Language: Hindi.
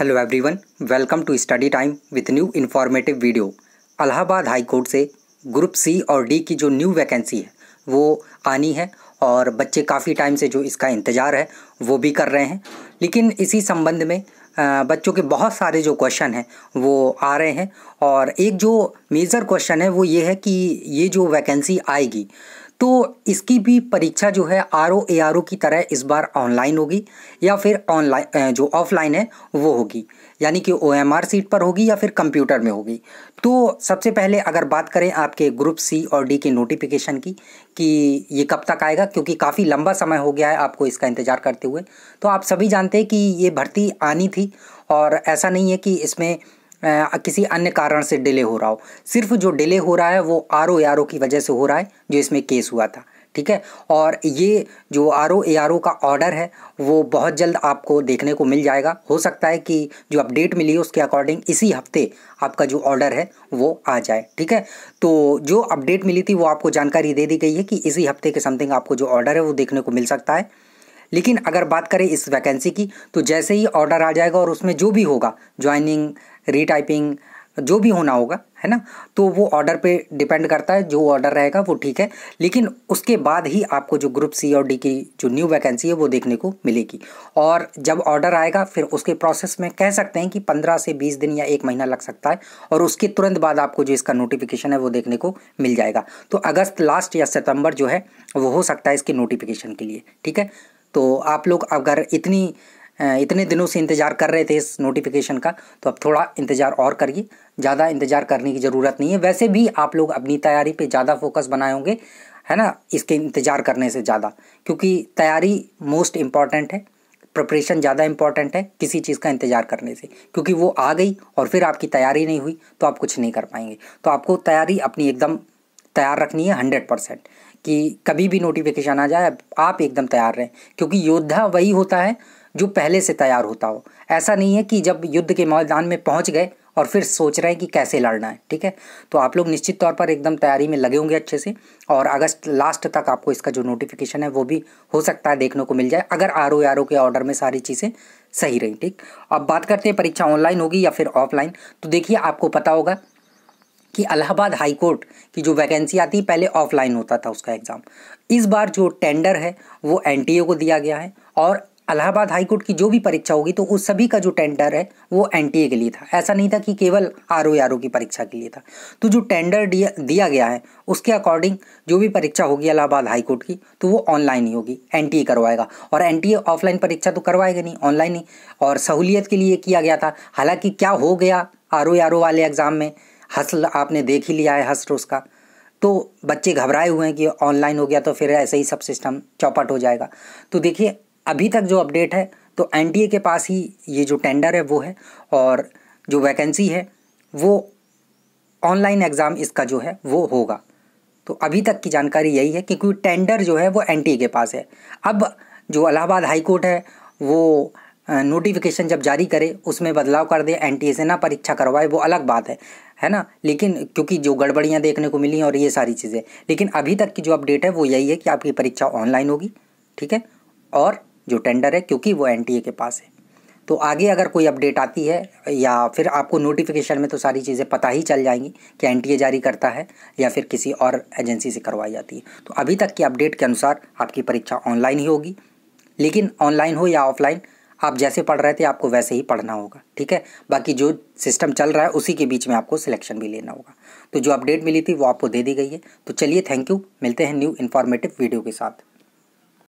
hello everyone welcome to study time with new informative video Allahabad high court से ग्रुप सी और डी की जो न्यू वैकेंसी है वो आनी है और बच्चे काफ़ी टाइम से जो इसका इंतज़ार है वो भी कर रहे हैं लेकिन इसी संबंध में बच्चों के बहुत सारे जो क्वेश्चन हैं वो आ रहे हैं और एक जो मेजर क्वेश्चन है वो ये है कि ये जो वैकेंसी आएगी तो इसकी भी परीक्षा जो है R O A R O की तरह इस बार ऑनलाइन होगी या फिर ऑनलाइन जो ऑफलाइन है वो होगी यानी कि ओ एम आर सीट पर होगी या फिर कंप्यूटर में होगी तो सबसे पहले अगर बात करें आपके ग्रुप सी और डी के नोटिफिकेशन की कि ये कब तक आएगा क्योंकि काफ़ी लंबा समय हो गया है आपको इसका इंतज़ार करते करते हुए तो आप सभी जानते हैं कि ये भर्ती आनी थी और ऐसा नहीं है कि इसमें आ, किसी अन्य कारण से डिले हो रहा हो सिर्फ जो डिले हो रहा है वो आर ओ आर ओ की वजह से हो रहा है जो इसमें केस हुआ था ठीक है और ये जो R O A R O का ऑर्डर है वो बहुत जल्द आपको देखने को मिल जाएगा हो सकता है कि जो अपडेट मिली है उसके अकॉर्डिंग इसी हफ्ते आपका जो ऑर्डर है वो आ जाए ठीक है तो जो अपडेट मिली थी वो आपको जानकारी दे दी गई है कि इसी हफ्ते के समथिंग आपको जो ऑर्डर है वो देखने को मिल सकता है लेकिन अगर बात करें इस वैकेंसी की तो जैसे ही ऑर्डर आ जाएगा और उसमें जो भी होगा ज्वाइनिंग रीटाइपिंग जो भी होना होगा है ना तो वो ऑर्डर पे डिपेंड करता है जो ऑर्डर रहेगा वो ठीक है लेकिन उसके बाद ही आपको जो ग्रुप सी और डी की जो न्यू वैकेंसी है वो देखने को मिलेगी और जब ऑर्डर आएगा फिर उसके प्रोसेस में कह सकते हैं कि पंद्रह से बीस दिन या एक महीना लग सकता है और उसके तुरंत बाद आपको जो इसका नोटिफिकेशन है वो देखने को मिल जाएगा तो अगस्त लास्ट या सितंबर जो है वो हो सकता है इसके नोटिफिकेशन के लिए ठीक है तो आप लोग अगर इतनी इतने दिनों से इंतज़ार कर रहे थे इस नोटिफिकेशन का तो अब थोड़ा इंतज़ार और करिए ज़्यादा इंतज़ार करने की ज़रूरत नहीं है वैसे भी आप लोग अपनी तैयारी पे ज़्यादा फोकस बनाए होंगे है ना इसके इंतज़ार करने से ज़्यादा क्योंकि तैयारी मोस्ट इम्पॉर्टेंट है प्रिपरेशन ज़्यादा इम्पॉर्टेंट है किसी चीज़ का इंतज़ार करने से क्योंकि वो आ गई और फिर आपकी तैयारी नहीं हुई तो आप कुछ नहीं कर पाएंगे तो आपको तैयारी अपनी एकदम तैयार रखनी है हंड्रेड परसेंट कि कभी भी नोटिफिकेशन आ जाए आप एकदम तैयार रहें क्योंकि योद्धा वही होता है जो पहले से तैयार होता हो ऐसा नहीं है कि जब युद्ध के मैदान में पहुंच गए और फिर सोच रहे हैं कि कैसे लड़ना है ठीक है तो आप लोग निश्चित तौर पर एकदम तैयारी में लगे होंगे अच्छे से और अगस्त लास्ट तक आपको इसका जो नोटिफिकेशन है वो भी हो सकता है देखने को मिल जाए अगर आर ओ आर ओ के ऑर्डर में सारी चीज़ें सही रही ठीक अब बात करते हैं परीक्षा ऑनलाइन होगी या फिर ऑफलाइन तो देखिए आपको पता होगा कि अलाहाबाद हाई कोर्ट की जो वैकेंसी आती है पहले ऑफलाइन होता था उसका एग्ज़ाम इस बार जो टेंडर है वो एन को दिया गया है और अलाहाबाद हाई कोर्ट की जो भी परीक्षा होगी तो उस सभी का जो टेंडर है वो एन के लिए था ऐसा नहीं था कि केवल आर ओ आर ओ की परीक्षा के लिए था तो जो टेंडर दिया गया है उसके अकॉर्डिंग जो भी परीक्षा होगी इलाहाबाद हाई कोर्ट की तो वो ऑनलाइन ही होगी एन करवाएगा और एन ऑफलाइन परीक्षा तो करवाएगा नहीं ऑनलाइन ही और सहूलियत के लिए किया गया था हालाँकि क्या हो गया आर ओ वाले एग्ज़ाम में हसल आपने देख ही लिया है हसल उसका तो बच्चे घबराए हुए हैं कि ऑनलाइन हो गया तो फिर ऐसे ही सब सिस्टम चौपट हो जाएगा तो देखिए अभी तक जो अपडेट है तो एन के पास ही ये जो टेंडर है वो है और जो वैकेंसी है वो ऑनलाइन एग्ज़ाम इसका जो है वो होगा तो अभी तक की जानकारी यही है क्योंकि टेंडर जो है वो एन के पास है अब जो अलाहाबाद हाई कोर्ट है वो नोटिफिकेशन जब जारी करे उसमें बदलाव कर दे एन से ना परीक्षा करवाए वो अलग बात है है ना लेकिन क्योंकि जो गड़बड़ियाँ देखने को मिली और ये सारी चीज़ें लेकिन अभी तक की जो अपडेट है वो यही है कि आपकी परीक्षा ऑनलाइन होगी ठीक है और जो टेंडर है क्योंकि वो एन के पास है तो आगे अगर कोई अपडेट आती है या फिर आपको नोटिफिकेशन में तो सारी चीज़ें पता ही चल जाएंगी कि एन जारी करता है या फिर किसी और एजेंसी से करवाई जाती है तो अभी तक की अपडेट के अनुसार आपकी परीक्षा ऑनलाइन ही होगी लेकिन ऑनलाइन हो या ऑफलाइन आप जैसे पढ़ रहे थे आपको वैसे ही पढ़ना होगा ठीक है बाकी जो सिस्टम चल रहा है उसी के बीच में आपको सिलेक्शन भी लेना होगा तो जो अपडेट मिली थी वो आपको दे दी गई है तो चलिए थैंक यू मिलते हैं न्यू इन्फॉर्मेटिव वीडियो के साथ